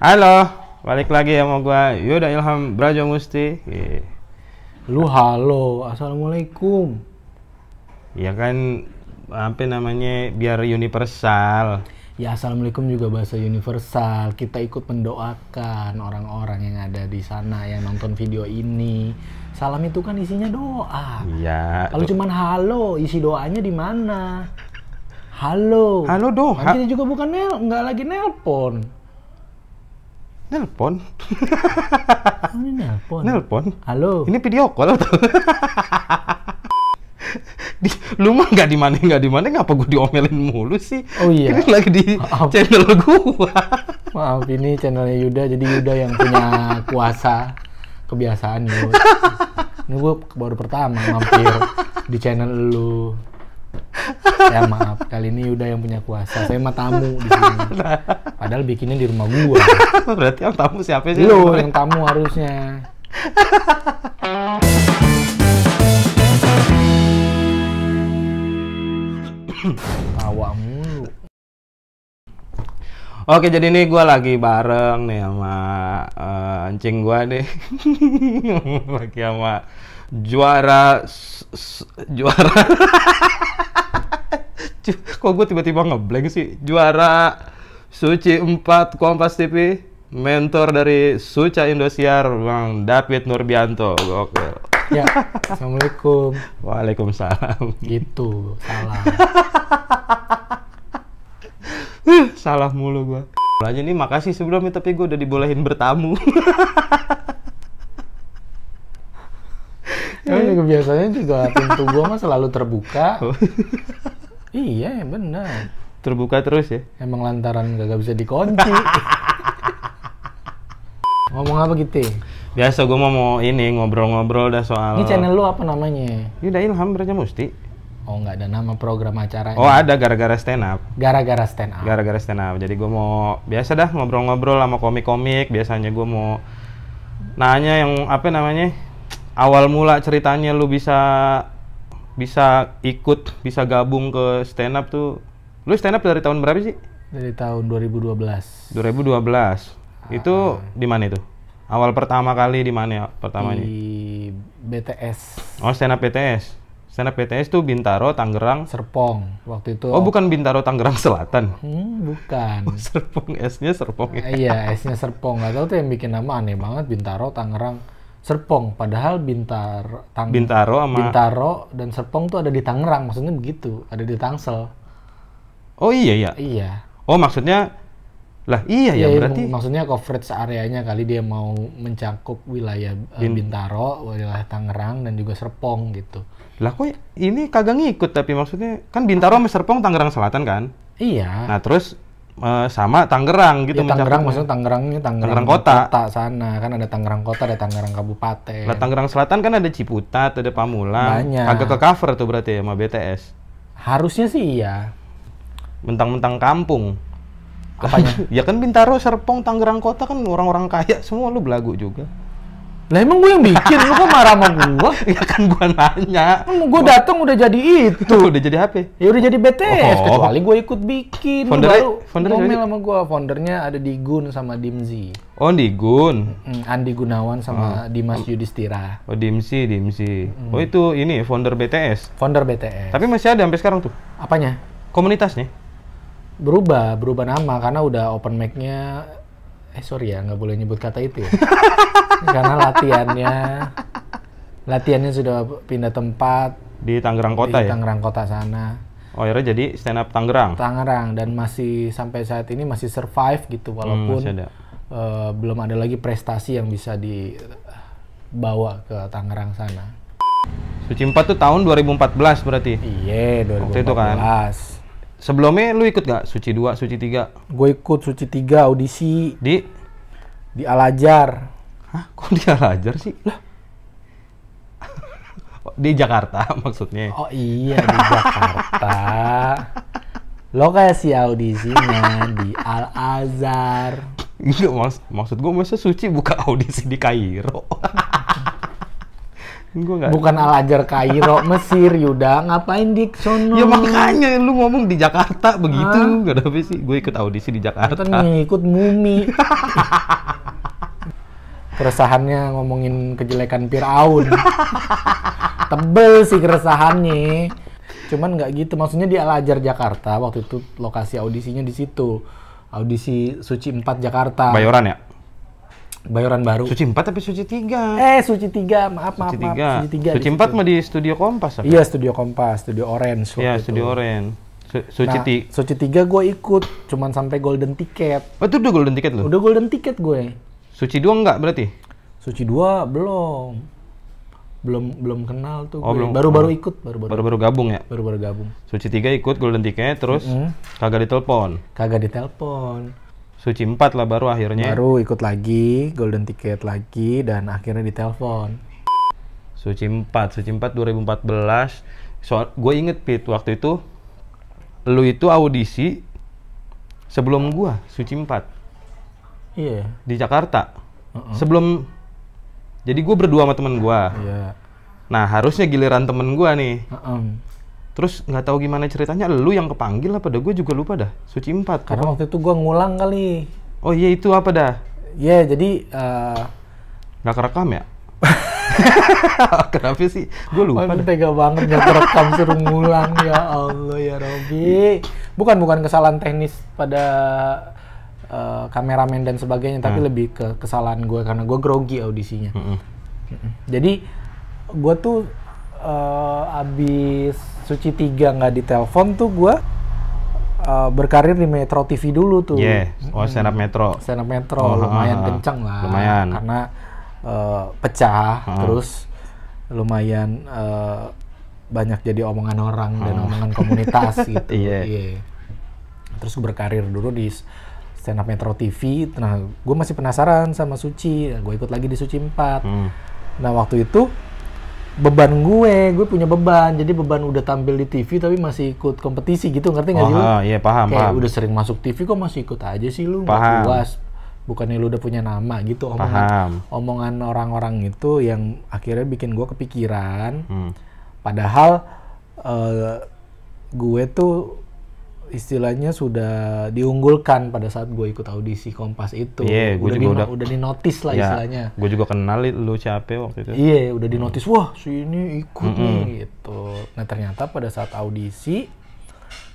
Halo, balik lagi ya sama gua Yuda Ilham Brajo Musti. Yeah. Lu halo, assalamualaikum. Ya kan apa namanya biar universal. Ya assalamualaikum juga bahasa universal. Kita ikut mendoakan orang-orang yang ada di sana yang nonton video ini. Salam itu kan isinya doa. Iya. Kalau cuman halo, isi doanya di mana? Halo. Halo doa. kita juga bukan nel, nggak lagi nelpon. Nelpon. ini nelpon. Nelpon. Halo. Ini video call atau? di, lu mah nggak di mana nggak di mana ngapa gue diomelin mulu sih? Oh iya. Ini lagi di Maaf. channel gue. Maaf ini channelnya Yuda jadi Yuda yang punya kuasa kebiasaan Yud. ini gue baru pertama mampir di channel lu saya maaf kali ini Yuda yang punya kuasa saya mah tamu di sini padahal bikinnya di rumah gua berarti yang tamu siapa sih lo yang tamu harusnya tawa mulu Oke jadi ini gua lagi bareng nih sama uh, eh, gua gua nih lagi sama juara juara kok gue tiba-tiba ngeblank sih juara suci 4 Kompas TV mentor dari Suca Indosiar Bang David Nurbianto gokil ya assalamualaikum waalaikumsalam gitu salah salah mulu gue. aja nih makasih sebelumnya tapi gue udah dibolehin bertamu Kan juga ya, biasanya juga pintu gua mah selalu terbuka. Oh. iya, benar. Terbuka terus ya? Emang lantaran gak, bisa dikunci. Ngomong apa gitu? Biasa gua mau ini ngobrol-ngobrol dah soal. Ini channel lu apa namanya? Ini Ilham Braja Musti. Oh nggak ada nama program acaranya? Oh ada gara-gara stand up. Gara-gara stand up. Gara-gara stand up. Jadi gue mau biasa dah ngobrol-ngobrol sama komik-komik. Biasanya gue mau nanya yang apa namanya awal mula ceritanya lu bisa bisa ikut bisa gabung ke stand up tuh lu stand up dari tahun berapa sih dari tahun 2012 2012 ah. itu di mana itu awal pertama kali di mana ya pertamanya di BTS oh stand up BTS stand up BTS tuh Bintaro Tangerang Serpong waktu itu oh bukan Bintaro Tangerang Selatan hmm, bukan oh, Serpong S nya Serpong ya? iya S nya Serpong nggak tahu tuh yang bikin nama aneh banget Bintaro Tangerang Serpong padahal Bintar Tang Bintaro sama Bintaro dan Serpong tuh ada di Tangerang maksudnya begitu ada di Tangsel oh iya iya iya oh maksudnya lah iya ya, ya berarti maksudnya coverage areanya kali dia mau mencakup wilayah eh, Bin... Bintaro wilayah Tangerang dan juga Serpong gitu lah kok ini kagak ngikut tapi maksudnya kan Bintaro sama Serpong Tangerang Selatan kan iya nah terus Eh, sama Tangerang gitu. Ya, Tangerang maksudnya Tangerangnya Tangerang, Tangerang kota. kota sana kan ada Tangerang kota ada Tangerang kabupaten. Nah Tangerang Selatan kan ada Ciputat ada Pamulang. Agak ke cover tuh berarti ya sama BTS. Harusnya sih iya. Mentang-mentang kampung. Apanya? ya kan Bintaro, Serpong, Tangerang Kota kan orang-orang kaya semua lu belagu juga. Lah emang gue yang bikin, lu kok marah sama gue? ya kan gue nanya. Gue datang udah jadi itu. udah jadi HP? Ya udah jadi BTS, oh. kecuali gue ikut bikin. Founder baru founder ngomel sama gue. Foundernya ada di Gun sama Dimzi. Oh Digun. Mm, Andi Gunawan sama oh. Dimas Yudhistira. Oh Dimzi, Dimzi. Hmm. Oh itu ini founder BTS? Founder BTS. Tapi masih ada sampai sekarang tuh? Apanya? Komunitasnya? Berubah, berubah nama karena udah open mic-nya eh sorry ya nggak boleh nyebut kata itu ya. karena latihannya latihannya sudah pindah tempat di Tangerang kota di ya. Tangerang kota sana. Oh ya jadi stand up Tangerang. Tangerang dan masih sampai saat ini masih survive gitu hmm, walaupun hmm, ada. Uh, belum ada lagi prestasi yang bisa dibawa ke Tangerang sana. Suci 4 tuh tahun 2014 berarti? Iya, 2014. Waktu itu kan? sebelumnya lu ikut gak suci 2, suci 3? Gue ikut suci 3 audisi. Di? Di Alajar. Hah? Kok di Alajar sih? Lah. Oh, di Jakarta maksudnya. Oh iya di Jakarta. Lo kayak si audisinya di Al Azhar. Enggak, iya, maksud gue masa suci buka audisi di Kairo. gak... Bukan Al-Ajar Kairo, Mesir, Yuda. Ngapain di sono? Ya makanya lu ngomong di Jakarta begitu. Ah. Gak ada apa sih. Gue ikut audisi di Jakarta. Kita ngikut mumi. Keresahannya ngomongin kejelekan Fir'aun. Tebel sih keresahannya. Cuman nggak gitu. Maksudnya di Al-Ajar Jakarta, waktu itu lokasi audisinya di situ. Audisi Suci 4 Jakarta. Bayoran ya? Bayoran baru. Suci 4 tapi Suci 3. Eh, Suci 3. Maaf, maaf, suci maaf. Suci 3. Suci 4 mah di Studio Kompas apa? Iya, Studio Kompas, Studio Orange. Iya, Studio Orange. Su Suci nah, tiga. Suci 3 gue ikut, cuman sampai golden ticket. Oh, itu udah golden ticket loh. Udah golden ticket gue. Suci 2 enggak berarti? Suci 2 belum. Belum belum kenal tuh. Oh, belum. Baru-baru oh. ikut, baru-baru. Baru-baru gabung ya? Baru-baru gabung. Suci 3 ikut golden ticket terus mm -hmm. kagak ditelepon. Kagak ditelepon Suci empat lah baru akhirnya. Baru ikut lagi, golden ticket lagi, dan akhirnya ditelepon. Suci empat, Suci 4 2014. Soal, gue inget Pit, waktu itu lu itu audisi sebelum gua Suci empat. Iya. Yeah. Di Jakarta. Uh -uh. Sebelum, jadi gue berdua sama temen gue. Iya. Yeah. Nah harusnya giliran temen gue nih. Uh -uh Terus nggak tahu gimana ceritanya lu yang kepanggil apa dah gue juga lupa dah. Suci empat. Karena waktu itu gue ngulang kali. Oh iya itu apa dah? Iya yeah, jadi eh, nggak uh... kerekam ya? Kenapa sih? Gue lupa. Oh, tega banget nggak kerekam suruh ngulang ya Allah ya Robi. Bukan bukan kesalahan teknis pada uh, kameramen dan sebagainya, tapi hmm. lebih ke kesalahan gue karena gue grogi audisinya. Hmm. Jadi gue tuh uh, abis Suci 3 nggak ditelepon tuh gue uh, berkarir di Metro TV dulu tuh. Iya, yeah. oh stand up Metro. Stand up Metro, oh, lumayan uh, kenceng lah. Lumayan. Karena uh, pecah, uh. terus lumayan uh, banyak jadi omongan orang uh. dan hmm. omongan komunitas gitu. Iya. yeah. yeah. Terus berkarir dulu di stand up Metro TV. Nah, gue masih penasaran sama Suci. Gue ikut lagi di Suci 4. Hmm. Nah, waktu itu beban gue, gue punya beban. Jadi beban udah tampil di TV tapi masih ikut kompetisi gitu, ngerti nggak sih lu? Oh, iya paham. Kayak paham. udah sering masuk TV kok masih ikut aja sih lu, paham. puas. Bukannya lu udah punya nama gitu, omongan omongan orang-orang itu yang akhirnya bikin gue kepikiran. Hmm. Padahal uh, gue tuh istilahnya sudah diunggulkan pada saat gue ikut audisi Kompas itu. Iya, yeah, gue juga udah udah di notice lah yeah, istilahnya. Gue juga kenal lu capek waktu itu. Iya, yeah, udah di notice. Wah, si ini ikut mm -hmm. nih gitu. Nah, ternyata pada saat audisi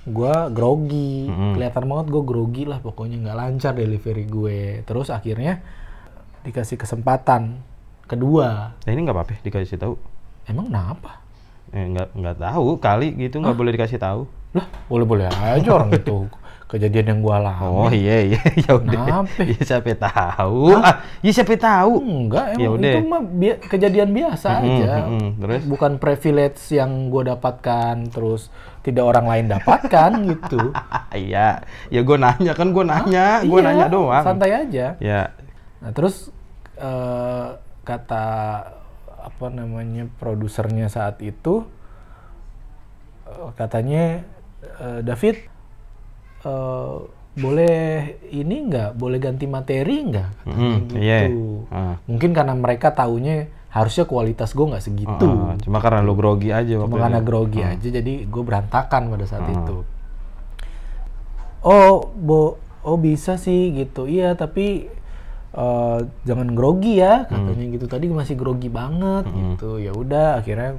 gue grogi. Mm -hmm. Kelihatan banget gue grogi lah pokoknya nggak lancar delivery gue. Terus akhirnya dikasih kesempatan kedua. Nah, ini nggak apa-apa ya? dikasih tahu. Emang kenapa? eh nggak nggak tahu kali gitu nggak boleh dikasih tahu lah boleh boleh aja orang itu kejadian yang gue alami. Oh iya iya ya udah. Ya siapa tahu? Ah, ya siapa tahu? Enggak, ya emang Yaudah. itu mah bi kejadian biasa mm -hmm, aja. Mm -hmm. Terus bukan privilege yang gue dapatkan terus tidak orang lain dapatkan gitu. Iya. ya gue nanya kan gue nanya, ah, gua iya, nanya doang. Santai aja. Ya. Nah, terus uh, kata apa namanya produsernya saat itu eh, katanya eh, David eh, boleh ini nggak boleh ganti materi nggak hmm, gitu yeah. Iya, iya. mungkin karena mereka taunya harusnya kualitas gue nggak segitu ah, ah. cuma karena lo grogi aja cuma karena ini. grogi uh. aja jadi gue berantakan pada saat uh. itu oh bo oh bisa sih gitu iya tapi Eh, jangan grogi ya hmm. katanya hmm. gitu tadi masih grogi banget hmm. gitu ya udah akhirnya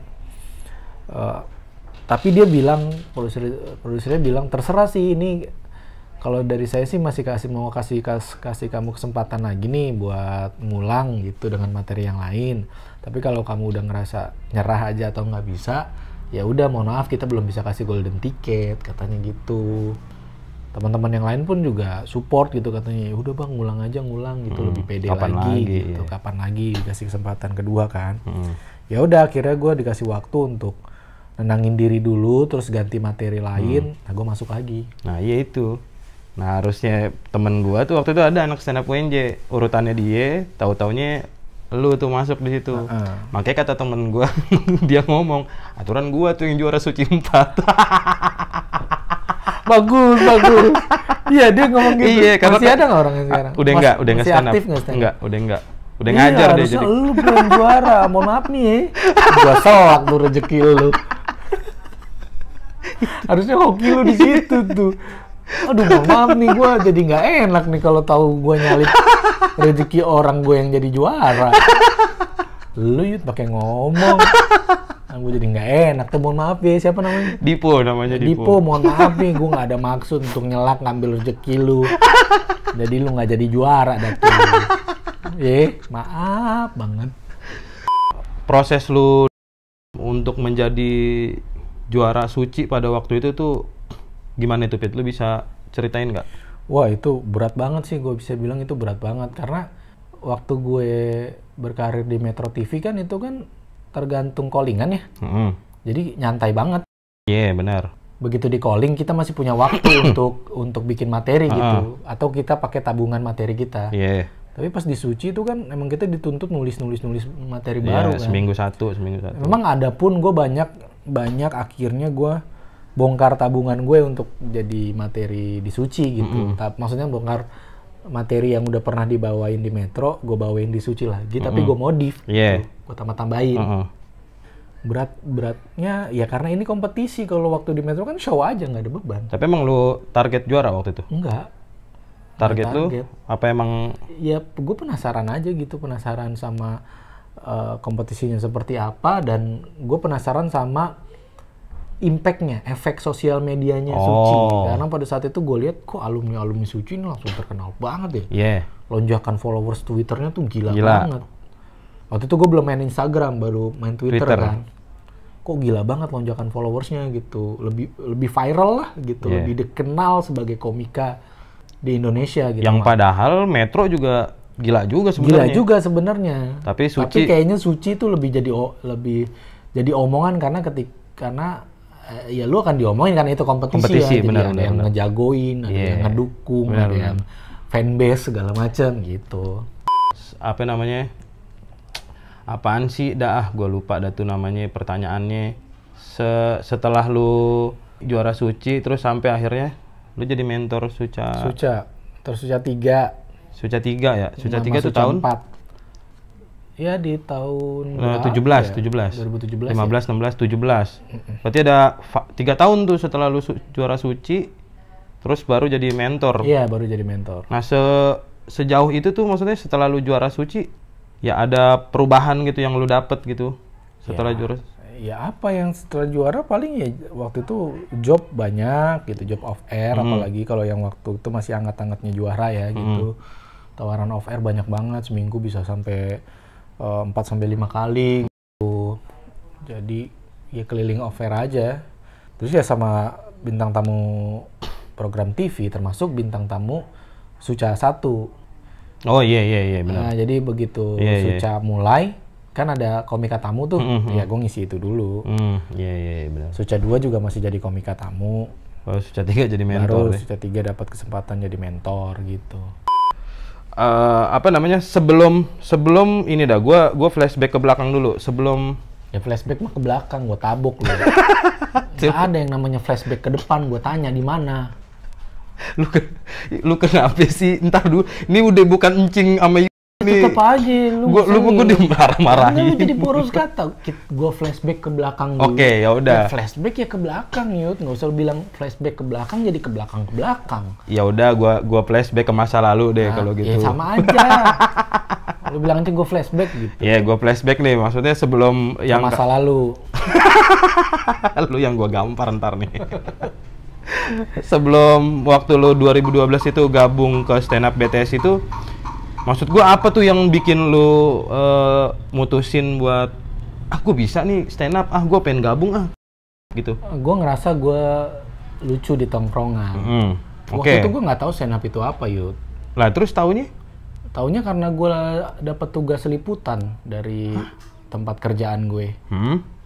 uh, tapi dia bilang produser produsernya bilang terserah sih ini kalau dari saya sih masih kasih mau kasih kas, kasih kamu kesempatan lagi nih buat ngulang gitu dengan materi yang lain tapi kalau kamu udah ngerasa nyerah aja atau nggak bisa ya udah mohon maaf kita belum bisa kasih golden ticket katanya gitu teman-teman yang lain pun juga support gitu katanya ya udah bang ngulang aja ngulang gitu hmm, lebih pede kapan lagi, lagi gitu iya. kapan lagi dikasih kesempatan kedua kan hmm. ya udah akhirnya gue dikasih waktu untuk nenangin diri dulu terus ganti materi lain hmm. nah gue masuk lagi nah iya itu nah harusnya temen gue tuh waktu itu ada anak stand up UNJ urutannya dia tahu taunya lu tuh masuk di situ. Uh -uh. Makanya kata temen gue, dia ngomong, aturan gue tuh yang juara suci empat. bagus bagus iya dia ngomong gitu iya, karena masih ada nggak orang yang sekarang ah, udah enggak udah enggak stand up enggak udah enggak udah iya, ngajar deh jadi lu belum juara mohon maaf nih eh. gua selak tuh rezeki lu harusnya hoki lu di situ tuh aduh mohon maaf nih gua jadi nggak enak nih kalau tahu gua nyalip rezeki orang gue yang jadi juara lu yuk pakai ngomong gue jadi nggak enak tuh mohon maaf ya siapa namanya Dipo namanya Dipo, Dipo mohon maaf nih gue nggak ada maksud untuk nyelak ngambil rezeki lu jadi lu nggak jadi juara dah tuh eh maaf banget proses lu untuk menjadi juara suci pada waktu itu tuh gimana itu Pit lu bisa ceritain nggak wah itu berat banget sih gue bisa bilang itu berat banget karena waktu gue berkarir di Metro TV kan itu kan tergantung callingan ya. Mm-hmm. Jadi nyantai banget. Iya yeah, benar. Begitu di calling kita masih punya waktu untuk untuk bikin materi uh -huh. gitu atau kita pakai tabungan materi kita. Iya. Yeah. Tapi pas di suci itu kan emang kita dituntut nulis nulis nulis materi yeah, baru kan. Seminggu satu, seminggu satu. Memang ada pun gue banyak banyak akhirnya gue bongkar tabungan gue untuk jadi materi di suci gitu. Mm -hmm. Maksudnya bongkar materi yang udah pernah dibawain di Metro, gue bawain di Suci lagi, mm -hmm. tapi gue modif, gitu. yeah. gue tambah-tambahin. Mm -hmm. Berat beratnya ya karena ini kompetisi kalau waktu di Metro kan show aja nggak ada beban. Tapi emang lu target juara waktu itu? Enggak. Target, target. lu apa emang? Ya gue penasaran aja gitu, penasaran sama uh, kompetisinya seperti apa dan gue penasaran sama impactnya, efek sosial medianya oh. Suci. Karena pada saat itu gue lihat kok alumni-alumni Suci ini langsung terkenal banget ya. Yeah. Lonjakan followers Twitternya tuh gila, gila. banget. Waktu itu gue belum main Instagram, baru main Twitter, Twitter. kan. Kok gila banget lonjakan followersnya gitu. Lebih lebih viral lah gitu, yeah. lebih dikenal sebagai komika di Indonesia gitu. Yang padahal Metro juga gila juga sebenarnya. Gila juga sebenarnya. Tapi Suci Tapi kayaknya Suci tuh lebih jadi lebih jadi omongan karena ketik karena Eh, ya lu akan diomongin kan itu kompetisi, kompetisi ya. Jadi bener, ada bener, yang ngejagoin, ada yeah. yang ngedukung, bener, ada bener. yang fanbase segala macam gitu. Apa namanya? Apaan sih? Dah ah gue lupa dah tuh namanya pertanyaannya. Se setelah lu juara suci terus sampai akhirnya lu jadi mentor Suca. Suca. Terus Suca 3. Suca 3 ya. Suca 3 tuh tahun 4 Ya di tahun nah, 17, iya, ya? 17. 2017. 15, ya? 16, 17. Berarti ada tiga tahun tuh setelah lu su juara suci terus baru jadi mentor. Iya, baru jadi mentor. Nah, se sejauh itu tuh maksudnya setelah lu juara suci ya ada perubahan gitu yang lu dapet gitu setelah ya. juara ya apa yang setelah juara paling ya waktu itu job banyak gitu job off air mm. apalagi kalau yang waktu itu masih angkat angetnya juara ya gitu tawaran off air banyak banget seminggu bisa sampai Eh, empat sampai lima kali gitu. Jadi ya keliling offer aja. Terus ya sama bintang tamu program TV termasuk bintang tamu Suca satu. Oh iya iya iya benar. Nah, jadi begitu yeah, iya. Suca yeah. mulai kan ada komika tamu tuh. Mm -hmm. Ya gue ngisi itu dulu. Mm, iya, iya iya benar. Suca dua juga masih jadi komika tamu. Oh, Suca tiga jadi mentor. Baru ya? Suca 3 dapat kesempatan jadi mentor gitu uh, apa namanya sebelum sebelum ini dah gue gue flashback ke belakang dulu sebelum ya flashback mah ke belakang gue tabok lu nggak ada yang namanya flashback ke depan gue tanya di mana lu ke, lu kenapa sih ntar dulu ini udah bukan encing sama nih. tetap aja lu. Gua lu gue dimarah-marahin. Lu jadi boros kata. Gue flashback ke belakang dulu. Oke, okay, ya udah. Ya, flashback ya ke belakang, Yud. Nggak usah bilang flashback ke belakang jadi ke belakang ke belakang. Ya udah, gue gua flashback ke masa lalu deh nah, kalau ya gitu. Ya sama aja. lu bilang nanti gue flashback gitu. Iya, yeah, gue flashback nih. Maksudnya sebelum yang masa lalu. lu yang gue gampar ntar nih. sebelum waktu lu 2012 itu gabung ke stand up BTS itu maksud gue apa tuh yang bikin lu uh, mutusin buat aku ah, bisa nih stand up ah gue pengen gabung ah gitu gue ngerasa gue lucu di tongkrongan mm -hmm. okay. waktu itu gue nggak tahu stand up itu apa yud lah terus taunya taunya karena gue dapat tugas liputan dari Hah? tempat kerjaan gue hmm?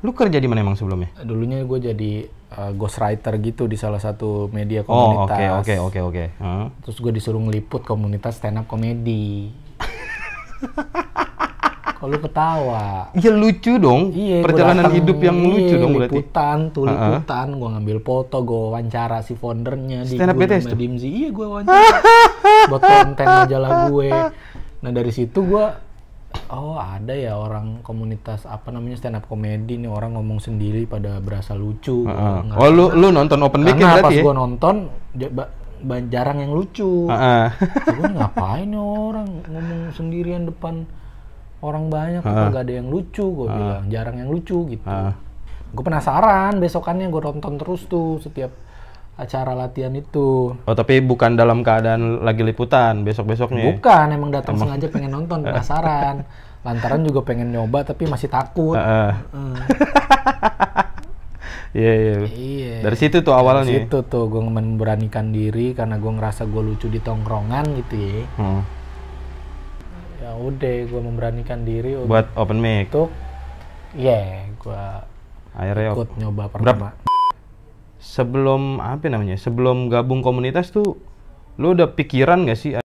Lu kerja di mana emang sebelumnya? Dulunya gue jadi uh, eh, writer gitu di salah satu media oh, komunitas. Oh, oke, oke, oke, okay, oke. Terus gue disuruh ngeliput komunitas stand up komedi. Kalau ketawa. Iya lucu dong. Iya, perjalanan dateng, hidup yang iye, lucu iya, dong berarti. Liputan, tuh liputan, uh gue ngambil foto, gue wawancara si foundernya Stand di gue Dimzi. Iya, gue wawancara buat konten majalah gue. Nah dari situ gue oh ada ya orang komunitas apa namanya stand up comedy nih orang ngomong sendiri pada berasa lucu. Uh -huh. Oh lu lu nonton open mic ya berarti? Karena pas ya? gua nonton jarang yang lucu. Uh -huh. Gua ngapain nih orang ngomong sendirian depan orang banyak uh -uh. gak ada yang lucu gue uh -huh. bilang, jarang yang lucu gitu. Uh -huh. Gue penasaran besokannya gue nonton terus tuh setiap acara latihan itu. Oh, tapi bukan dalam keadaan lagi liputan besok-besoknya. Ya? Bukan, emang datang emang. sengaja pengen nonton eh. penasaran. Lantaran juga pengen nyoba tapi masih takut. Eh, eh. Iya, uh. yeah, iya. Yeah. Yeah. Dari situ tuh awalnya. Dari situ tuh gue memberanikan diri karena gue ngerasa gue lucu di tongkrongan gitu ya. Hmm. Ya udah, gue memberanikan diri buat open mic. Untuk, ya yeah, gue akhirnya ikut nyoba pertama. Berapa? sebelum apa namanya sebelum gabung komunitas tuh lu udah pikiran gak sih uh,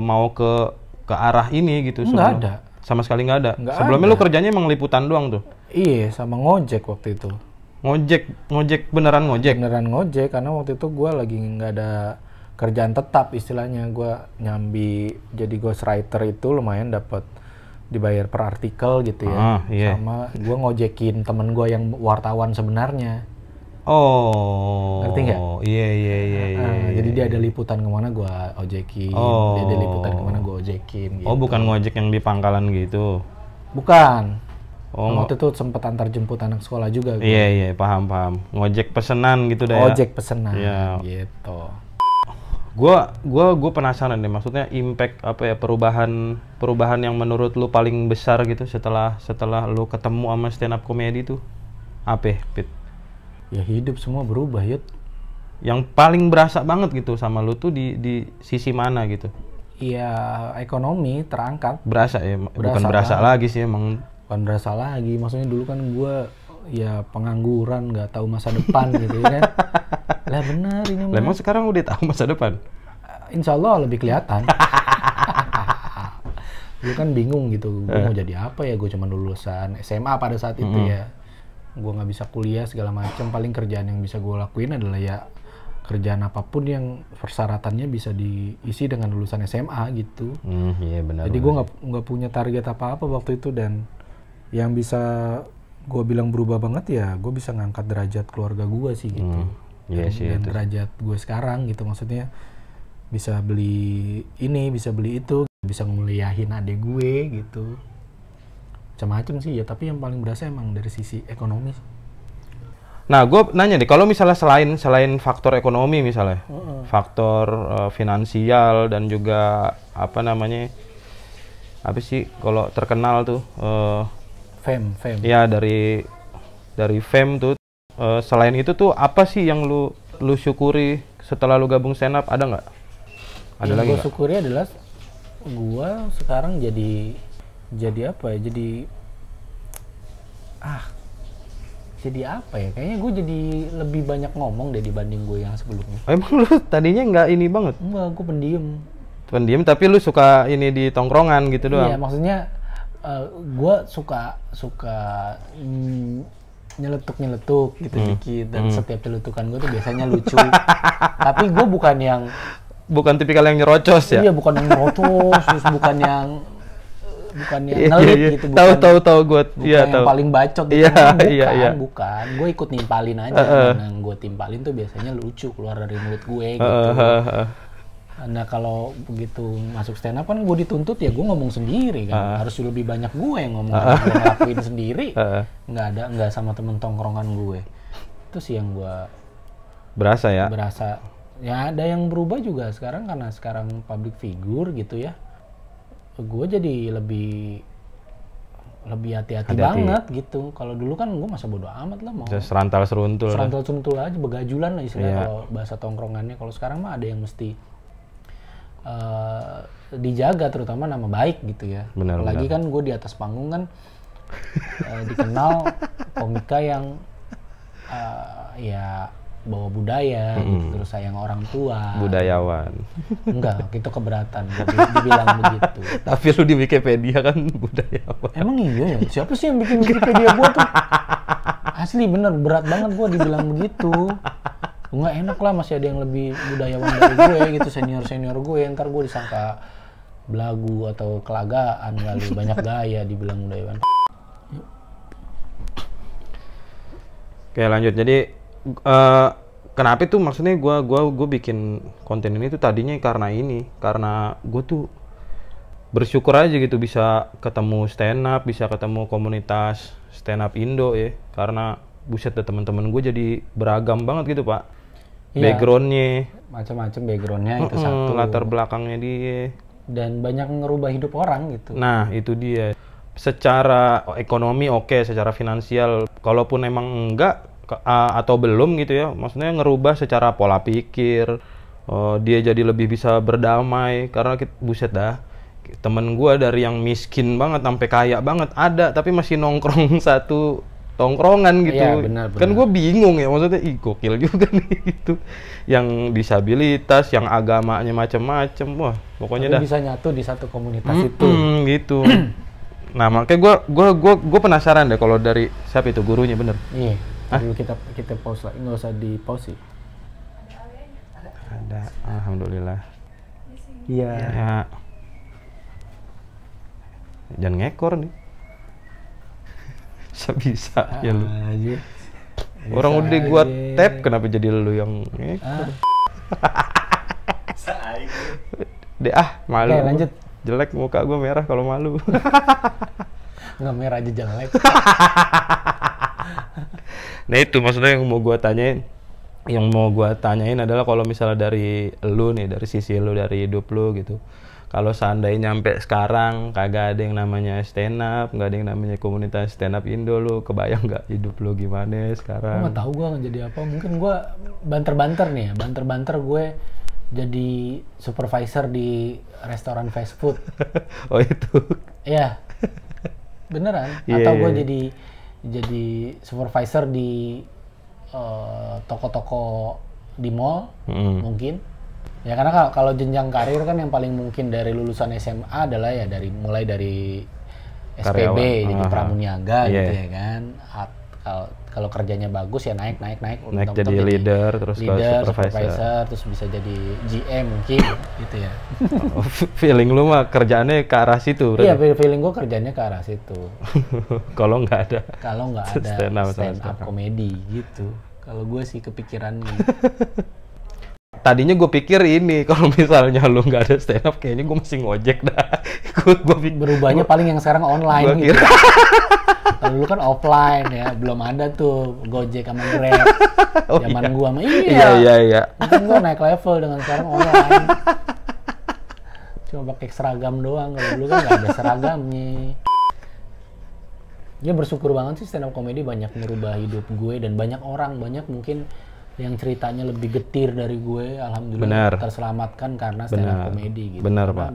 mau ke ke arah ini gitu nggak ada sama sekali nggak ada nggak sebelumnya ada. lo kerjanya emang liputan doang tuh iya sama ngojek waktu itu ngojek ngojek beneran ngojek beneran ngojek karena waktu itu gue lagi nggak ada kerjaan tetap istilahnya gue nyambi jadi ghost writer itu lumayan dapat dibayar per artikel gitu ya ah, iya. sama gue ngojekin temen gue yang wartawan sebenarnya Oh. Ngerti nggak? Iya, iya, iya. Ah, iya ah, jadi iya, dia ada iya. liputan kemana gue oh. ojekin. Oh. Dia ada liputan kemana gue ojekin. Gitu. Oh, bukan ngojek yang di pangkalan gitu? Bukan. Oh, waktu itu sempet antar jemput anak sekolah juga. Gitu. Iya, iya, paham, paham. Ngojek pesenan gitu deh. Ya? Ojek pesenan. Iya. Gitu. Gua, gua, gua penasaran deh. Maksudnya impact apa ya perubahan perubahan yang menurut lu paling besar gitu setelah setelah lu ketemu sama stand up comedy tuh apa, ya, Pit? ya hidup semua berubah ya yang paling berasa banget gitu sama lu tuh di di sisi mana gitu iya ekonomi terangkat berasa ya berasa bukan berasa kan. lagi sih emang bukan berasa lagi maksudnya dulu kan gue ya pengangguran nggak tahu masa depan gitu ya kan lah benar ini lah emang sekarang udah tahu masa depan eh, Insya Allah lebih kelihatan gue kan bingung gitu gue eh. mau jadi apa ya gue cuma lulusan SMA pada saat itu mm -hmm. ya gue nggak bisa kuliah segala macam paling kerjaan yang bisa gue lakuin adalah ya kerjaan apapun yang persyaratannya bisa diisi dengan lulusan SMA gitu. Mm, yeah, benar. Jadi gue nggak nggak punya target apa apa waktu itu dan yang bisa gue bilang berubah banget ya gue bisa ngangkat derajat keluarga gue sih gitu. Mm, yes, iya Dan, derajat gue sekarang gitu maksudnya bisa beli ini bisa beli itu bisa nguliahin adik gue gitu macam-macam sih ya tapi yang paling berasa emang dari sisi ekonomi nah gue nanya deh kalau misalnya selain selain faktor ekonomi misalnya uh -uh. faktor uh, finansial dan juga apa namanya apa sih kalau terkenal tuh uh, eh, fame fame ya dari dari fame tuh uh, selain itu tuh apa sih yang lu lu syukuri setelah lu gabung senap ada nggak ada yang lagi gue syukuri adalah gue sekarang jadi jadi apa ya jadi ah jadi apa ya kayaknya gue jadi lebih banyak ngomong deh dibanding gue yang sebelumnya oh, emang lu tadinya nggak ini banget enggak gue pendiam pendiam tapi lu suka ini di tongkrongan gitu doang iya maksudnya uh, gue suka suka mm, nyeletuk nyeletuk gitu hmm. dikit dan hmm. setiap celutukan gue tuh biasanya lucu tapi gue bukan yang bukan tipikal yang nyerocos ya iya bukan yang nyerocos bukan yang bukannya yeah, ngelit yeah, yeah. gitu. Bukan, tahu tahu iya, tahu gue. Bukan yeah, yang tau. paling bacot gitu. Yeah, bukan, yeah, yeah. bukan. Gue ikut nimpalin aja. Uh, uh. Yang gue timpalin tuh biasanya lucu keluar dari mulut gue gitu. Uh, uh, uh. Nah kalau begitu masuk stand up kan gue dituntut ya gue ngomong sendiri kan uh. harus lebih banyak gue yang ngomong uh. gue ngelakuin sendiri uh. nggak ada nggak sama temen tongkrongan gue itu sih yang gue berasa ya berasa ya ada yang berubah juga sekarang karena sekarang public figure gitu ya gue jadi lebih lebih hati-hati banget gitu. Kalau dulu kan gue masa bodoh amat lah mau. Serantal seruntul. Serantal seruntul aja, begajulan lah istilahnya yeah. kalau bahasa tongkrongannya. Kalau sekarang mah ada yang mesti uh, dijaga terutama nama baik gitu ya. Benar, Apalagi kan gue di atas panggung kan uh, dikenal komika yang uh, ya bawa budaya, mm-hmm. terus sayang orang tua. Budayawan. Enggak, itu keberatan. dibilang begitu. Tapi lu di Wikipedia kan budayawan. Emang iya ya? Siapa sih yang bikin Wikipedia gua tuh? Asli bener, berat banget gua dibilang begitu. Enggak enak lah, masih ada yang lebih budayawan dari gue ya, gitu, senior-senior gue. Ya, ntar gue disangka belagu atau kelagaan kali. Banyak gaya dibilang budayawan. Oke lanjut, jadi uh, kenapa itu maksudnya gue gua gue bikin konten ini tuh tadinya karena ini karena gue tuh bersyukur aja gitu bisa ketemu stand up bisa ketemu komunitas stand up Indo ya karena buset deh teman-teman gue jadi beragam banget gitu pak iya, backgroundnya macam-macam backgroundnya itu -uh, itu satu latar belakangnya dia dan banyak ngerubah hidup orang gitu nah itu dia secara ekonomi oke okay, secara finansial kalaupun emang enggak atau belum gitu ya maksudnya ngerubah secara pola pikir uh, dia jadi lebih bisa berdamai karena kita, buset dah temen gue dari yang miskin banget sampai kaya banget ada tapi masih nongkrong satu tongkrongan gitu ya, benar, benar. kan gue bingung ya maksudnya ih gokil juga nih gitu yang disabilitas yang agamanya macem-macem wah pokoknya tapi dah bisa nyatu di satu komunitas -hmm, itu gitu nah makanya gue gue gue gue penasaran deh kalau dari siapa itu gurunya bener iya Dulu kita kita pause lagi, nggak usah di pause sih. Ada, alhamdulillah. Iya. Ya. Jangan ngekor nih. bisa ah, ya lu. Aja. Ah, iya. Orang udah gua tap, kenapa jadi lu yang ngekor? Ah. Deh ah, malu. Oke, lanjut. Jelek muka gua merah kalau malu. Nggak merah aja jelek nah itu maksudnya yang mau gue tanyain yang mau gue tanyain adalah kalau misalnya dari lu nih dari sisi lu dari hidup lu gitu kalau seandainya sampai sekarang kagak ada yang namanya stand up nggak ada yang namanya komunitas stand up Indo lu kebayang nggak hidup lu gimana sekarang nggak tahu gue jadi apa mungkin gue banter-banter nih ya banter-banter gue jadi supervisor di restoran fast food oh itu iya beneran yeah. atau gue iya, iya. jadi jadi supervisor di toko eh, toko-toko di mall mm. mungkin ya karena kalau, jenjang karir kan yang paling mungkin dari lulusan SMA adalah ya dari mulai dari SPB Karyawan. jadi -huh. Ah. pramuniaga yeah. gitu ya kan At, kalau kerjanya bagus ya naik naik naik naik Tentang jadi leader terus leader, supervisor. supervisor terus bisa jadi GM mungkin gitu ya oh, feeling lu mah kerjanya ke arah situ iya iya feeling gua kerjanya ke arah situ kalau nggak ada kalau nggak ada stand up, stand up, stand up comedy gitu kalau gue sih kepikiran gitu tadinya gue pikir ini kalau misalnya lu nggak ada stand up kayaknya gue masih ngojek dah gue pikir berubahnya gua, paling yang sekarang online gitu dulu kan offline ya belum ada tuh gojek sama grab oh, zaman iya. gua mah iya iya iya, iya. mungkin gue naik level dengan sekarang online cuma pakai seragam doang kalau dulu kan nggak ada seragamnya ya bersyukur banget sih stand up comedy banyak merubah hidup gue dan banyak orang banyak mungkin yang ceritanya lebih getir dari gue alhamdulillah Bener. terselamatkan karena stand up Bener. gitu. Benar, Pak.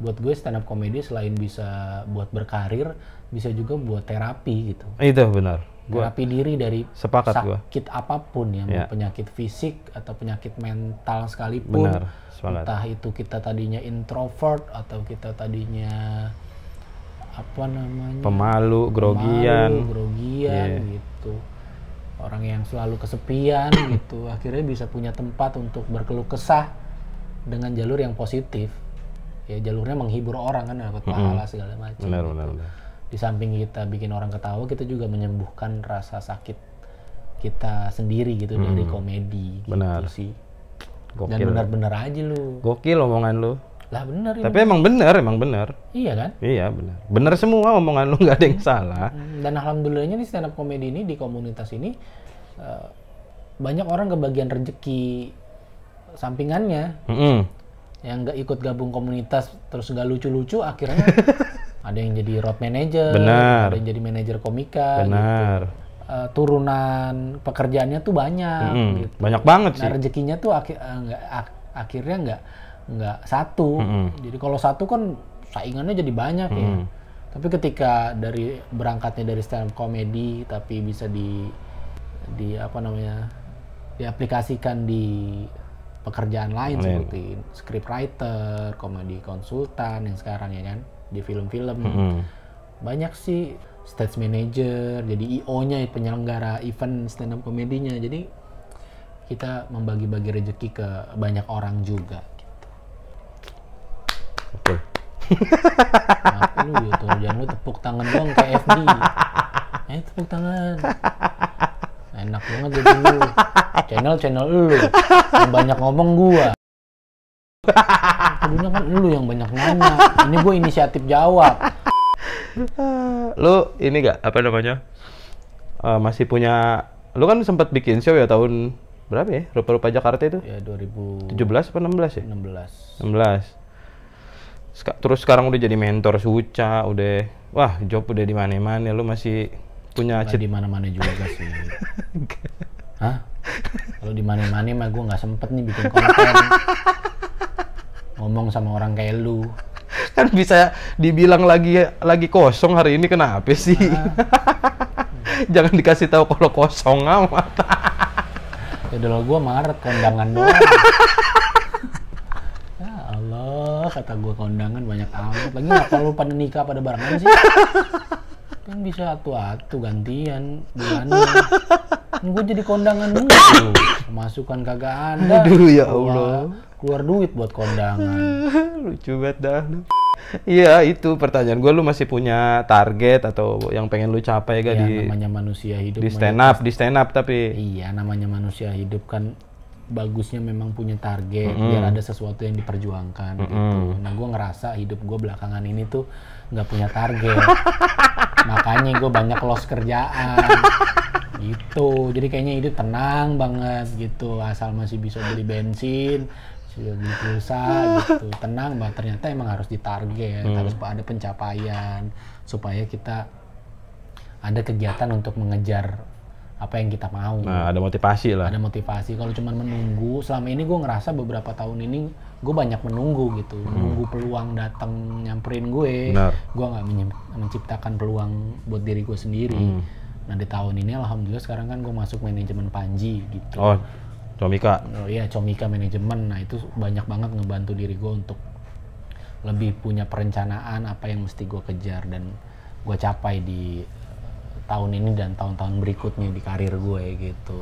Buat gue stand up komedi selain bisa buat berkarir, bisa juga buat terapi gitu. Itu benar. Terapi gua diri dari sepakat sakit gua. apapun ya, ya, penyakit fisik atau penyakit mental sekalipun. Benar, Entah itu kita tadinya introvert atau kita tadinya apa namanya? Pemalu, grogian. Pemalu, grogian yeah. gitu orang yang selalu kesepian gitu akhirnya bisa punya tempat untuk berkeluh kesah dengan jalur yang positif ya jalurnya menghibur orang kan dapat pahala segala macam benar, gitu. benar, benar. di samping kita bikin orang ketawa kita juga menyembuhkan rasa sakit kita sendiri gitu hmm dari komedi gitu benar. sih Gokil. dan benar-benar aja lu gokil omongan lu lah benar. Tapi bener. emang bener emang bener Iya kan? Iya bener bener semua omongan lu nggak ada yang salah. Mm, dan alhamdulillahnya di stand up comedy ini di komunitas ini uh, banyak orang kebagian rezeki sampingannya. Mm -hmm. Yang nggak ikut gabung komunitas terus nggak lucu-lucu akhirnya ada yang jadi road manager, bener. ada yang jadi manager komika, bener. Gitu. Eh, turunan pekerjaannya tuh banyak, -hmm. gitu. banyak banget nah, sih. rezekinya tuh eh, ak akhirnya nggak nggak satu. Mm -hmm. Jadi kalau satu kan saingannya jadi banyak mm -hmm. ya. Tapi ketika dari berangkatnya dari stand up comedy tapi bisa di di apa namanya diaplikasikan di pekerjaan lain, seperti script writer, komedi konsultan yang sekarang ya kan di film-film. Mm -hmm. Banyak sih stage manager, jadi IO-nya penyelenggara event stand up komedinya. Jadi kita membagi-bagi rezeki ke banyak orang juga betul nah, lu gitu jangan lu tepuk tangan dong kayak FD eh tepuk tangan enak banget jadi lu channel channel lu yang banyak ngomong gua Tadinya kan lu yang banyak nanya ini gua inisiatif jawab lu ini gak apa namanya uh, masih punya lu kan sempat bikin show ya tahun berapa ya rupa-rupa Jakarta itu ya 2017 apa 16 ya 16 16 Ska, terus sekarang udah jadi mentor Suca, udah wah job udah di mana-mana lu masih punya cita di mana-mana juga gak sih. Hah? Kalau di mana-mana mah gue nggak sempet nih bikin konten. Ngomong sama orang kayak lu. Kan bisa dibilang lagi lagi kosong hari ini kenapa sih? nah. Jangan dikasih tahu kalau kosong amat. ya udah gue Maret kondangan doang. kata gue kondangan banyak amat lagi nggak perlu pada nikah pada barengan sih kan bisa atu-atu gantian bulan, gue jadi kondangan dulu masukan kagak ada aduh ya Allah keluar, keluar duit buat kondangan lucu banget dah Iya itu pertanyaan gue lu masih punya target atau yang pengen lu capai gak ya, di namanya manusia hidup di stand up di stand up tapi iya namanya manusia hidup kan bagusnya memang punya target mm-hmm. biar ada sesuatu yang diperjuangkan mm-hmm. gitu. Nah gue ngerasa hidup gue belakangan ini tuh nggak punya target, makanya gue banyak loss kerjaan gitu. Jadi kayaknya hidup tenang banget gitu, asal masih bisa beli bensin, sudah beli pulsa gitu tenang banget ternyata emang harus ditarget hmm. harus ada pencapaian supaya kita ada kegiatan untuk mengejar apa yang kita mau. Nah, ada motivasi lah. Ada motivasi. Kalau cuma menunggu, selama ini gue ngerasa beberapa tahun ini gue banyak menunggu gitu, hmm. peluang datang nyamperin gue. Benar. Gue nggak menciptakan peluang buat diri gue sendiri. Hmm. Nah di tahun ini alhamdulillah sekarang kan gue masuk manajemen Panji gitu. Oh, Comika. Oh iya, Comika manajemen. Nah itu banyak banget ngebantu diri gue untuk lebih punya perencanaan apa yang mesti gue kejar dan gue capai di tahun ini dan tahun-tahun berikutnya di karir gue gitu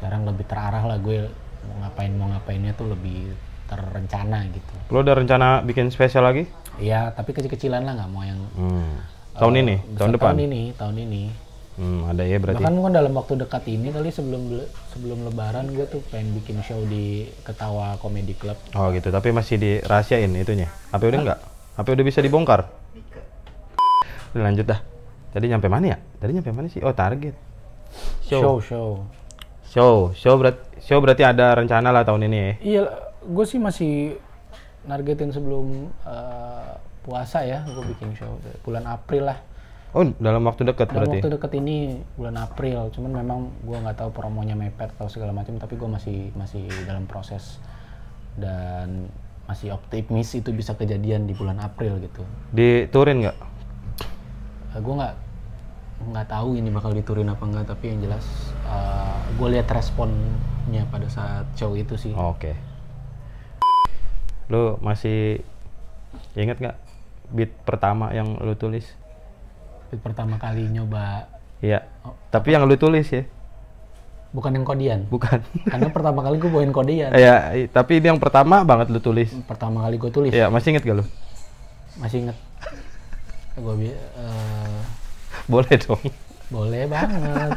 sekarang lebih terarah lah gue mau ngapain mau ngapainnya tuh lebih terencana gitu lo udah rencana bikin spesial lagi iya tapi kecil-kecilan lah nggak mau yang hmm. Eh, tahun uh, ini tahun depan tahun ini tahun ini hmm, ada ya berarti bahkan kan dalam waktu dekat ini kali sebelum sebelum lebaran gue tuh pengen bikin show di ketawa comedy club oh gitu tapi masih dirahasiain itunya apa udah nggak apa udah bisa dibongkar lanjut dah Tadi nyampe mana ya? Tadi nyampe mana sih? Oh, target. Show. Show, show. Show, show berarti show berarti ada rencana lah tahun ini ya. Iya, gue sih masih nargetin sebelum uh, puasa ya, gue bikin show bulan April lah. Oh, dalam waktu dekat berarti. Dalam waktu dekat ini bulan April, cuman memang gue nggak tahu promonya mepet atau segala macam, tapi gue masih masih dalam proses dan masih optimis itu bisa kejadian di bulan April gitu. Diturin nggak? uh, ah, gue nggak nggak tahu ini bakal diturin apa enggak tapi yang jelas uh, ah, gue lihat responnya pada saat show itu sih oke okay. lu masih inget nggak beat pertama yang lo tulis beat pertama kali nyoba iya oh, tapi apa? yang lo tulis ya bukan yang kodian bukan karena pertama kali gue bawain kodian iya tapi ini yang pertama banget lo tulis pertama kali gue tulis iya masih inget gak lo masih inget gue uh, boleh dong. Boleh banget.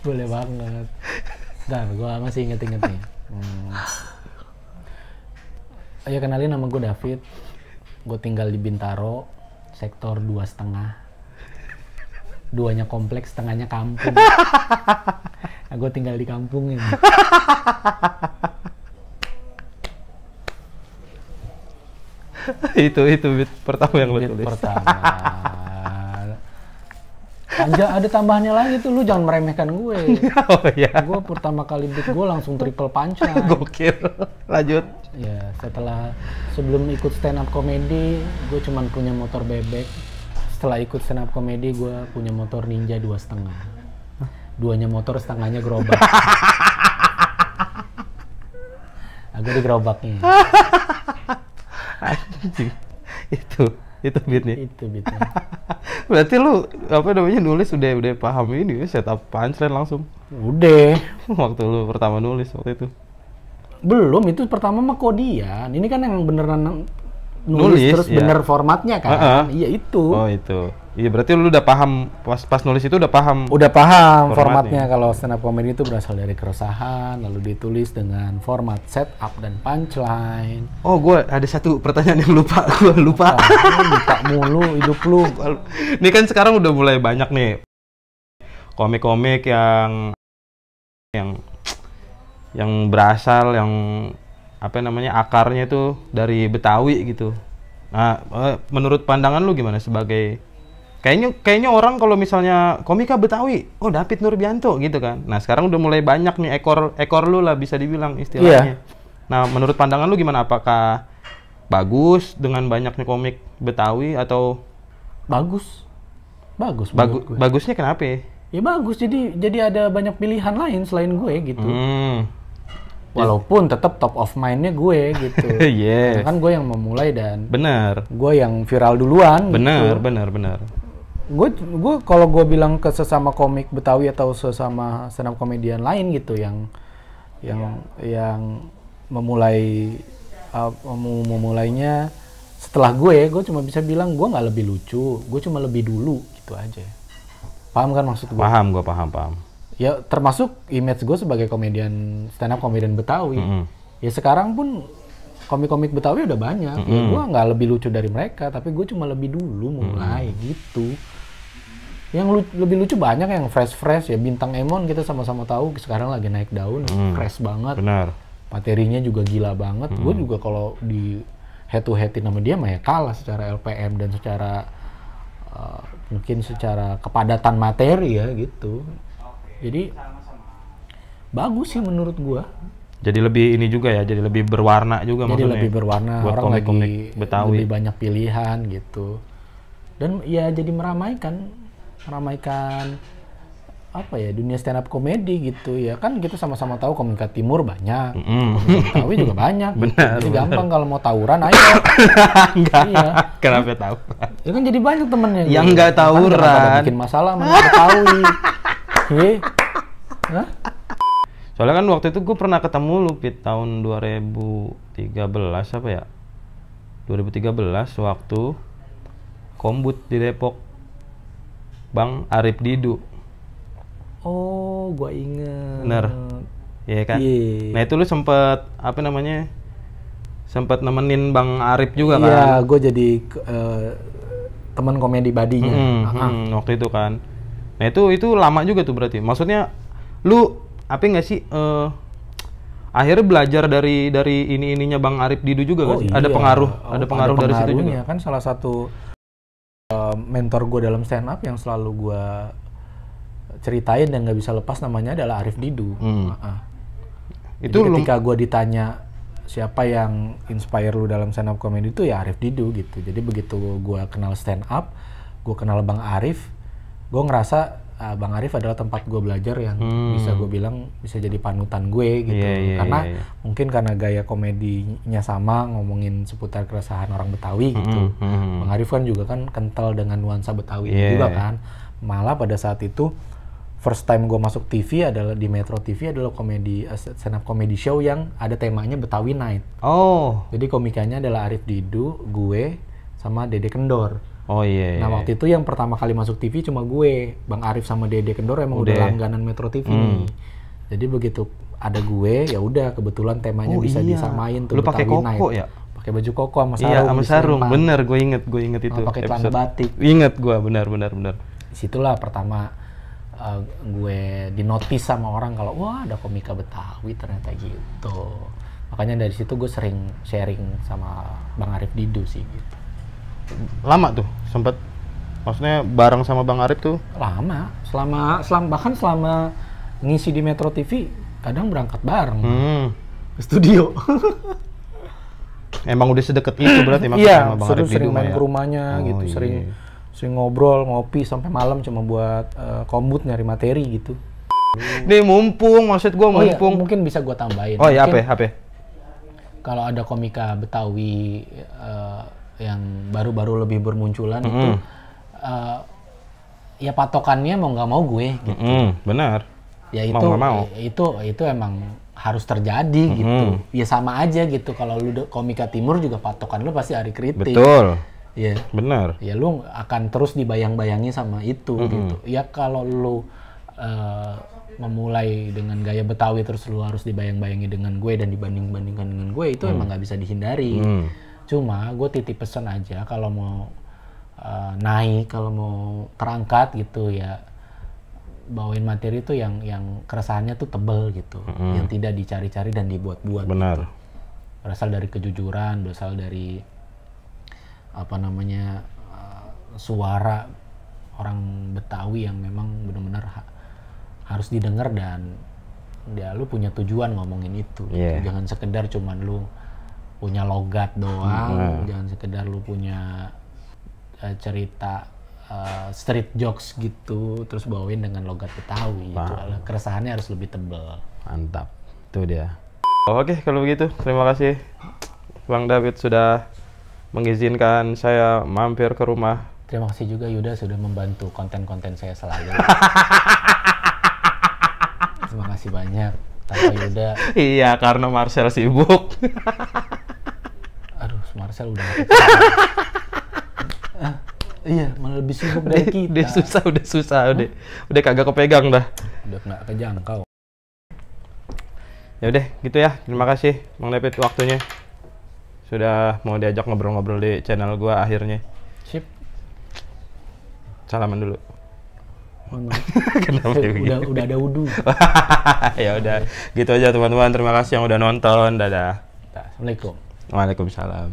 Boleh banget. Dan gue masih inget-inget nih. Hmm. Ayo kenalin nama gue David. Gue tinggal di Bintaro, sektor dua setengah. Duanya kompleks, setengahnya kampung. nah, gue tinggal di kampung ini. itu itu bit pertama yang lo tulis. Pertama. Anja ada tambahannya lagi tuh, lu jangan meremehkan gue. oh iya. Gue pertama kali beat gue langsung triple Gue Gokil. Lanjut. Ya, setelah sebelum ikut stand up komedi, gue cuman punya motor bebek. Setelah ikut stand up komedi, gue punya motor ninja dua setengah. Duanya motor, setengahnya gerobak. Agak di gerobaknya. Itu itu beatnya itu beatnya berarti lu apa namanya nulis udah udah paham ini ya, setup punchline langsung udah waktu lu pertama nulis waktu itu belum itu pertama mah kodian ini kan yang beneran nulis, nulis terus ya. bener formatnya kan. Uh -uh. Iya itu. Oh itu. Iya berarti lu udah paham pas pas nulis itu udah paham. Udah paham formatnya, formatnya. kalau stand up comedy itu berasal dari keresahan lalu ditulis dengan format setup dan punchline. Oh, gue ada satu pertanyaan yang lupa, gue lupa. Apa, ah, lupa mulu hidup lu. Ini kan sekarang udah mulai banyak nih komik-komik yang yang yang berasal yang apa namanya akarnya itu dari Betawi gitu. Nah, eh, menurut pandangan lu gimana sebagai kayaknya kayaknya orang kalau misalnya komika Betawi, oh David Nurbianto gitu kan. Nah, sekarang udah mulai banyak nih ekor ekor lu lah bisa dibilang istilahnya. Yeah. Nah, menurut pandangan lu gimana apakah bagus dengan banyaknya komik Betawi atau bagus? Bagus. Bagu gue. Bagusnya kenapa? Ya? bagus jadi jadi ada banyak pilihan lain selain gue gitu. Hmm walaupun tetap top of mindnya gue gitu yes. Karena kan gue yang memulai dan benar gue yang viral duluan gitu. benar gitu. benar benar gue gue kalau gue bilang ke sesama komik Betawi atau sesama senam komedian lain gitu yang yang yeah. yang memulai uh, memulainya setelah gue gue cuma bisa bilang gue nggak lebih lucu gue cuma lebih dulu gitu aja paham kan maksud gue paham gue paham paham ya termasuk image gue sebagai komedian stand up komedian Betawi. Mm -hmm. Ya sekarang pun komik-komik Betawi udah banyak. Mm -hmm. Ya gue nggak lebih lucu dari mereka, tapi gue cuma lebih dulu mulai mm -hmm. gitu. Yang lu lebih lucu banyak yang fresh-fresh ya bintang Emon kita sama-sama tahu sekarang lagi naik daun, mm -hmm. fresh banget. Benar. Materinya juga gila banget. Mm -hmm. Gue juga kalau di head to head sama dia mah ya kalah secara LPM dan secara uh, mungkin secara kepadatan materi ya gitu jadi bagus sih menurut gua. Jadi lebih ini juga ya, jadi lebih berwarna juga jadi maksudnya. lebih berwarna, buat orang komik -komik lagi Betawi. lebih banyak pilihan gitu. Dan ya jadi meramaikan, meramaikan apa ya dunia stand up komedi gitu ya kan kita sama-sama tahu komika timur banyak mm. -hmm. Betawi juga banyak gitu. benar, benar. gampang kalau mau tawuran ayo enggak iya. kenapa tahu ya kan jadi banyak temennya yang enggak kan tawuran kan bikin masalah mau Betawi Iya. Soalnya kan waktu itu gue pernah ketemu lu Pit tahun 2013 apa ya? 2013 waktu kombut di Depok. Bang Arif Didu. Oh, gue inget. Bener. Iya kan? Yeah. Nah, itu lu sempet apa namanya? Sempet nemenin Bang Arif juga yeah, kan? Iya, gue jadi uh, teman komedi badinya. Mm -hmm, uh -huh. Waktu itu kan. Nah itu itu lama juga tuh berarti. Maksudnya lu apa nggak sih uh, akhirnya belajar dari dari ini ininya Bang Arif Didu juga oh, kan? Iya. Ada pengaruh, oh, ada pengaruh ada dari situ juga. Kan salah satu uh, mentor gue dalam stand up yang selalu gue ceritain dan nggak bisa lepas namanya adalah Arif Didu. Hmm. Uh -uh. Itu Jadi ketika gue ditanya siapa yang inspire lu dalam stand up comedy itu ya Arif Didu gitu. Jadi begitu gue kenal stand up, gue kenal Bang Arif, gue ngerasa uh, Bang Arif adalah tempat gue belajar yang hmm. bisa gue bilang bisa jadi panutan gue gitu. Yeah, yeah, karena yeah, yeah. mungkin karena gaya komedinya sama ngomongin seputar keresahan orang Betawi hmm, gitu. Mm -hmm. Bang Arif kan juga kan kental dengan nuansa Betawi yeah. juga iya. kan. Malah pada saat itu first time gue masuk TV adalah di Metro TV adalah komedi uh, eh, stand up comedy show yang ada temanya Betawi Night. Oh. Jadi komikanya adalah Arif Didu, gue sama Dede Kendor. Oh iya, Yeah, Nah iya. waktu itu yang pertama kali masuk TV cuma gue, Bang Arif sama Dede Kendor emang udah, udah langganan Metro TV hmm. nih. Jadi begitu ada gue, ya udah kebetulan temanya oh, bisa iya. disamain tuh. Lu pakai koko ya? Pakai baju koko sama iya, sarung. Iya, sama sarung. Bener, gue inget, gue inget oh, itu. Pakai celana batik. Inget gue, bener bener bener. Disitulah pertama uh, gue dinotis sama orang kalau wah ada komika Betawi ternyata gitu. Makanya dari situ gue sering sharing sama Bang Arif Didu sih gitu lama tuh sempat maksudnya bareng sama Bang Arif tuh lama selama selam bahkan selama ngisi di Metro TV kadang berangkat bareng hmm. ke studio emang udah sedekat itu berarti maksudnya iya, sama Bang Arif sering rumah main ya? ke rumahnya oh, gitu iya. sering sering ngobrol ngopi sampai malam cuma buat uh, kombut nyari materi gitu nih mumpung maksud gue oh, iya, mumpung oh, iya, mungkin bisa gue tambahin oh iya apa ya, apa ya? kalau ada komika Betawi uh, yang baru-baru lebih bermunculan mm -hmm. itu uh, ya patokannya mau nggak mau gue gitu. Mm -hmm. Benar. Ya itu mau, mau. itu itu emang harus terjadi mm -hmm. gitu. Ya sama aja gitu kalau lu komika timur juga patokan lu pasti hari kritik. Betul. Ya. Benar. Ya lu akan terus dibayang-bayangi sama itu mm -hmm. gitu. Ya kalau lu uh, memulai dengan gaya Betawi terus lu harus dibayang-bayangi dengan gue dan dibanding-bandingkan dengan gue itu mm. emang nggak bisa dihindari. Mm Cuma gue titip pesan aja kalau mau uh, naik, kalau mau terangkat gitu ya bawain materi itu yang yang keresahannya tuh tebel gitu, mm-hmm. yang tidak dicari-cari dan dibuat-buat. Gitu. Benar. Gitu. Berasal dari kejujuran, berasal dari apa namanya uh, suara orang Betawi yang memang benar-benar ha- harus didengar dan ya lu punya tujuan ngomongin itu yeah. gitu. Iya. jangan sekedar cuman lu punya logat doang, hmm. hmm. jangan sekedar lu punya uh, cerita uh, street jokes gitu, terus bawain dengan logat Betawi. Gitu. keresahannya harus lebih tebel. Mantap, itu dia. Oh, Oke, okay, kalau begitu terima kasih Bang David sudah mengizinkan saya mampir ke rumah. Terima kasih juga Yuda sudah membantu konten-konten saya selalu. terima kasih banyak. Tanpa Yuda. iya, karena Marcel sibuk. Marcel udah ah, iya malah lebih sibuk dari kita udah susah udah susah huh? udah udah kagak kepegang dah udah nggak kejangkau ya udah gitu ya terima kasih bang David waktunya sudah mau diajak ngobrol-ngobrol di channel gua akhirnya sip salaman dulu Mohon maaf. Kenapa ya udah, udah, udah ada wudhu. ya udah, gitu aja teman-teman. Terima kasih yang udah nonton. Dadah. Assalamualaikum. Waalaikumsalam.